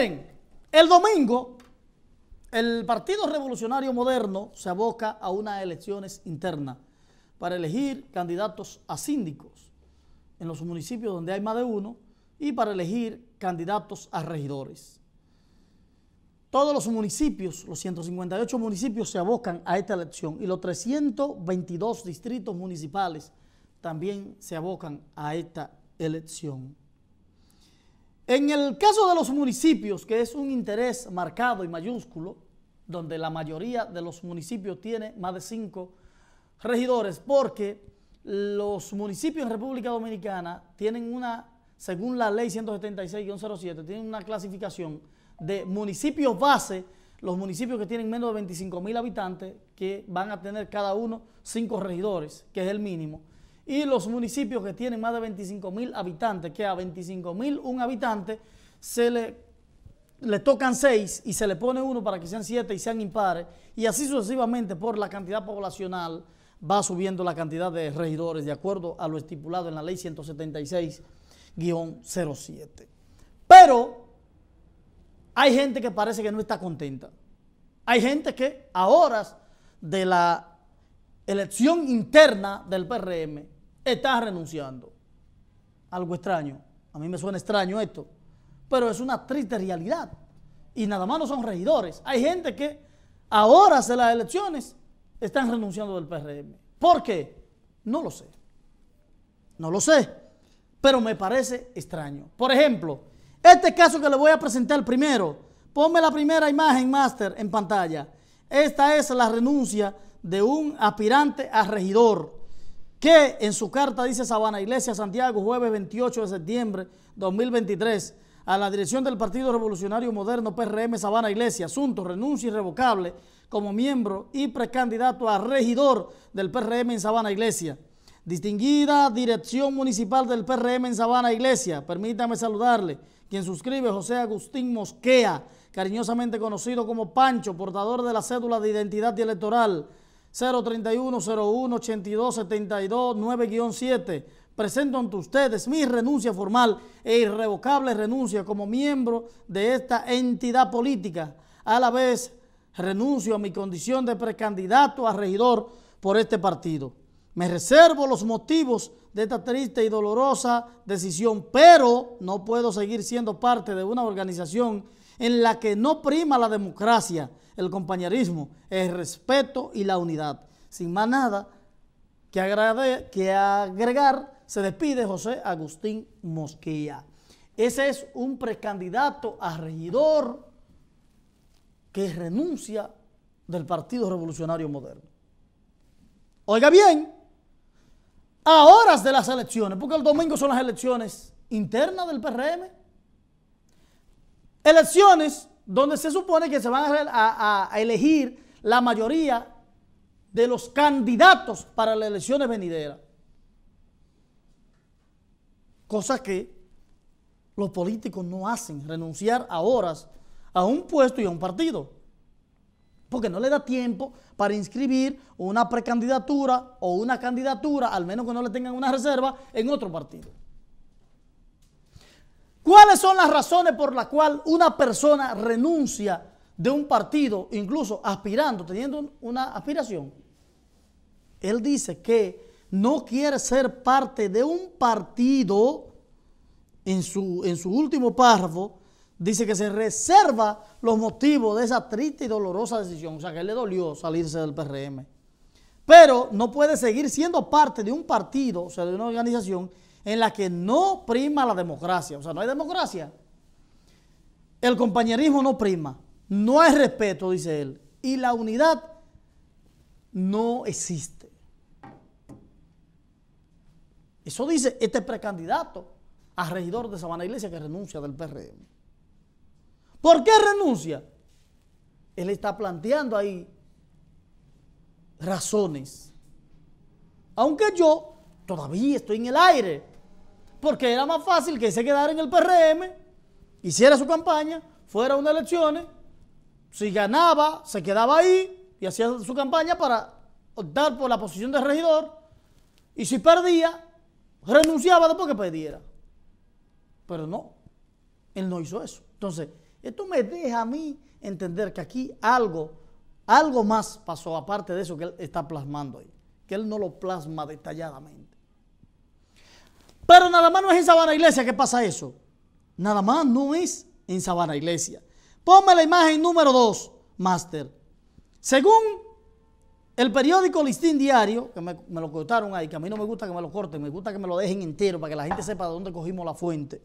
el domingo el Partido Revolucionario Moderno se aboca a unas elecciones internas para elegir candidatos a síndicos en los municipios donde hay más de uno y para elegir candidatos a regidores. Todos los municipios, los 158 municipios se abocan a esta elección y los 322 distritos municipales también se abocan a esta elección. En el caso de los municipios, que es un interés marcado y mayúsculo, donde la mayoría de los municipios tiene más de cinco regidores, porque los municipios en República Dominicana tienen una, según la ley 176 107 tienen una clasificación de municipios base, los municipios que tienen menos de 25 mil habitantes, que van a tener cada uno cinco regidores, que es el mínimo, y los municipios que tienen más de 25 mil habitantes, que a 25 mil un habitante se le, le tocan seis y se le pone uno para que sean siete y sean impares, y así sucesivamente por la cantidad poblacional va subiendo la cantidad de regidores de acuerdo a lo estipulado en la ley 176-07. Pero hay gente que parece que no está contenta. Hay gente que a horas de la elección interna del PRM está renunciando. Algo extraño. A mí me suena extraño esto, pero es una triste realidad. Y nada más no son regidores. Hay gente que ahora hace las elecciones están renunciando del PRM. ¿Por qué? No lo sé. No lo sé. Pero me parece extraño. Por ejemplo, este caso que le voy a presentar primero. Ponme la primera imagen, master en pantalla. Esta es la renuncia de un aspirante a regidor que en su carta dice Sabana Iglesia Santiago, jueves 28 de septiembre 2023, a la dirección del Partido Revolucionario Moderno PRM Sabana Iglesia, asunto renuncia irrevocable como miembro y precandidato a regidor del PRM en Sabana Iglesia. Distinguida Dirección Municipal del PRM en Sabana Iglesia, permítame saludarle, quien suscribe José Agustín Mosquea, cariñosamente conocido como Pancho, portador de la cédula de identidad electoral 031 01 82 9 7 presento ante ustedes mi renuncia formal e irrevocable renuncia como miembro de esta entidad política. A la vez, renuncio a mi condición de precandidato a regidor por este partido. Me reservo los motivos de esta triste y dolorosa decisión, pero no puedo seguir siendo parte de una organización en la que no prima la democracia, el compañerismo, el respeto y la unidad. Sin más nada que, agregar, se despide José Agustín Mosquilla. Ese es un precandidato a regidor que renuncia del Partido Revolucionario Moderno. Oiga bien, a horas de las elecciones, porque el domingo son las elecciones internas del PRM, elecciones donde se supone que se van a, elegir la mayoría de los candidatos para las elecciones venideras. Cosa que los políticos no hacen, renunciar a horas a un puesto y a un partido. Porque no le da tiempo para inscribir una precandidatura o una candidatura, al menos que no le tengan una reserva, en otro partido. ¿Cuáles son las razones por las cuales una persona renuncia de un partido, incluso aspirando, teniendo una aspiración? Él dice que no quiere ser parte de un partido, en su, en su último párrafo, dice que se reserva los motivos de esa triste y dolorosa decisión. O sea, que él le dolió salirse del PRM. Pero no puede seguir siendo parte de un partido, o sea, de una organización en la que no prima la democracia, o sea, no hay democracia. El compañerismo no prima, no hay respeto, dice él, y la unidad no existe. Eso dice este precandidato a regidor de Sabana Iglesia que renuncia del PRM. ¿Por qué renuncia? Él está planteando ahí razones. Aunque yo todavía estoy en el aire. Porque era más fácil que se quedara en el PRM, hiciera su campaña, fuera a unas elecciones, si ganaba, se quedaba ahí y hacía su campaña para optar por la posición de regidor, y si perdía, renunciaba después que perdiera. Pero no, él no hizo eso. Entonces, esto me deja a mí entender que aquí algo, algo más pasó aparte de eso que él está plasmando ahí, que él no lo plasma detalladamente. Pero nada más no es en Sabana Iglesia ¿Qué pasa eso. Nada más no es en Sabana Iglesia. Ponme la imagen número 2, Master. Según el periódico Listín Diario, que me, me, lo cortaron ahí, que a mí no me gusta que me lo corten, me gusta que me lo dejen entero para que la gente sepa de dónde cogimos la fuente.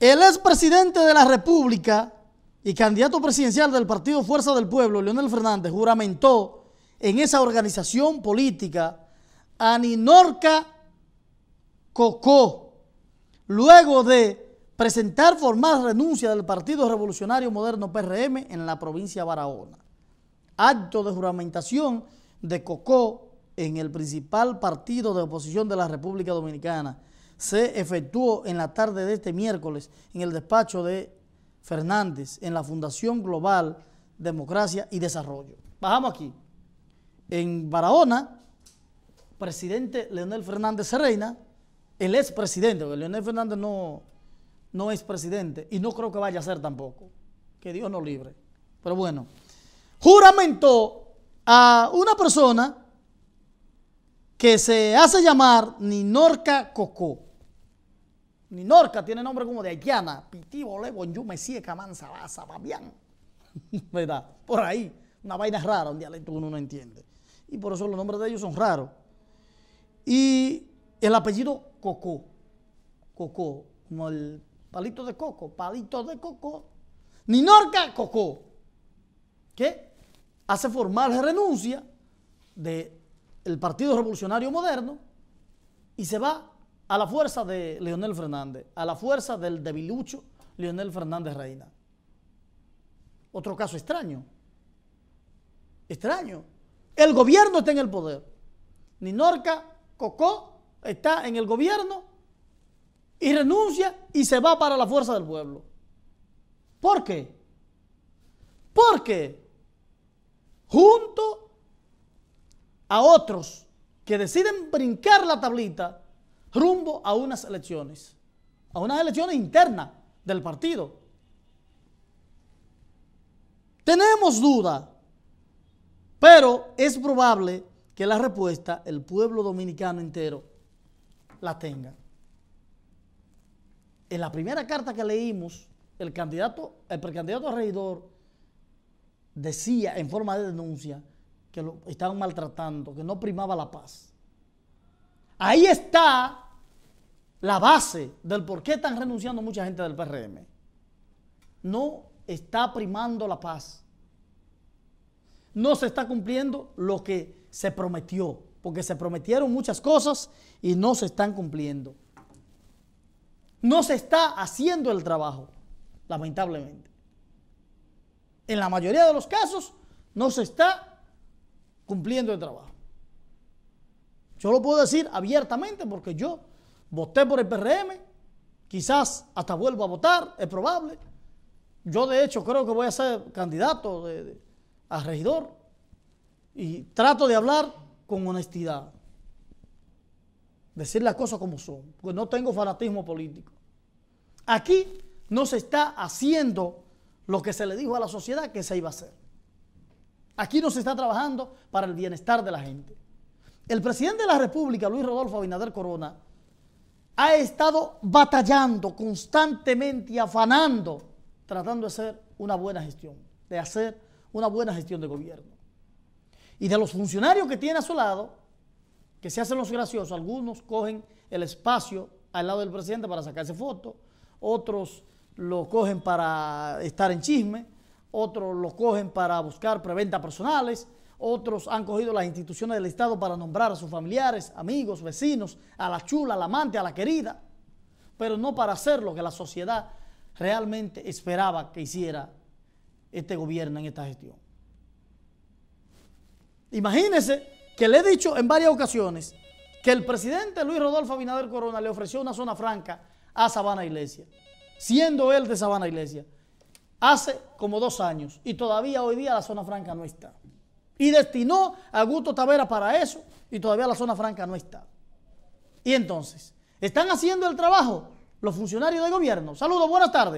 El expresidente de la República y candidato presidencial del Partido Fuerza del Pueblo, Leonel Fernández, juramentó en esa organización política Aninorca Cocó, luego de presentar formal renuncia del Partido Revolucionario Moderno PRM en la provincia de Barahona. Acto de juramentación de Cocó en el principal partido de oposición de la República Dominicana se efectuó en la tarde de este miércoles en el despacho de Fernández en la Fundación Global Democracia y Desarrollo. Bajamos aquí en Barahona, presidente Leonel Fernández Reina, el es presidente, porque Leonel Fernández no, no es presidente y no creo que vaya a ser tampoco. Que Dios nos libre. Pero bueno, juramento a una persona que se hace llamar Ninorca Cocó. Ninorca tiene nombre como de haitiana. Bole, bonjú, Mesie, camanza, babián. ¿Verdad? Por ahí. Una vaina rara, un dialecto que uno no entiende y por eso los nombres de ellos son raros. Y el apellido Cocó, Cocó, como el palito de coco, palito de coco, Ninorca Cocó, que hace formal renuncia del Partido Revolucionario Moderno y se va a la fuerza de Leonel Fernández, a la fuerza del debilucho Leonel Fernández Reina. Otro caso extraño. Extraño. El gobierno está en el poder. Ninorca Cocó está en el gobierno y renuncia y se va para la fuerza del pueblo. ¿Por qué? Porque junto a otros que deciden brincar la tablita rumbo a unas elecciones, a unas elecciones internas del partido. Tenemos duda pero es probable que la respuesta el pueblo dominicano entero la tenga. En la primera carta que leímos, el candidato, el precandidato a regidor decía en forma de denuncia que lo estaban maltratando, que no primaba la paz. Ahí está la base del por qué están renunciando mucha gente del PRM. No está primando la paz no se está cumpliendo lo que se prometió, porque se prometieron muchas cosas y no se están cumpliendo. No se está haciendo el trabajo, lamentablemente. En la mayoría de los casos no se está cumpliendo el trabajo. Yo lo puedo decir abiertamente porque yo voté por el PRM, quizás hasta vuelvo a votar, es probable. Yo de hecho creo que voy a ser candidato de, de al regidor y trato de hablar con honestidad. Decir las cosas como son, porque no tengo fanatismo político. Aquí no se está haciendo lo que se le dijo a la sociedad que se iba a hacer. Aquí no se está trabajando para el bienestar de la gente. El presidente de la República, Luis Rodolfo Abinader Corona, ha estado batallando constantemente y afanando, tratando de hacer una buena gestión, de hacer una buena gestión de gobierno. Y de los funcionarios que tiene a su lado, que se hacen los graciosos, algunos cogen el espacio al lado del presidente para sacarse fotos, otros lo cogen para estar en chisme, otros lo cogen para buscar preventas personales, otros han cogido las instituciones del Estado para nombrar a sus familiares, amigos, vecinos, a la chula, a la amante, a la querida, pero no para hacer lo que la sociedad realmente esperaba que hiciera este gobierno en esta gestión. Imagínense que le he dicho en varias ocasiones que el presidente Luis Rodolfo Abinader Corona le ofreció una zona franca a Sabana Iglesia, siendo él de Sabana Iglesia, hace como dos años y todavía hoy día la zona franca no está. Y destinó a Augusto Tavera para eso y todavía la zona franca no está. Y entonces, ¿están haciendo el trabajo los funcionarios de gobierno? Saludos, buenas tardes.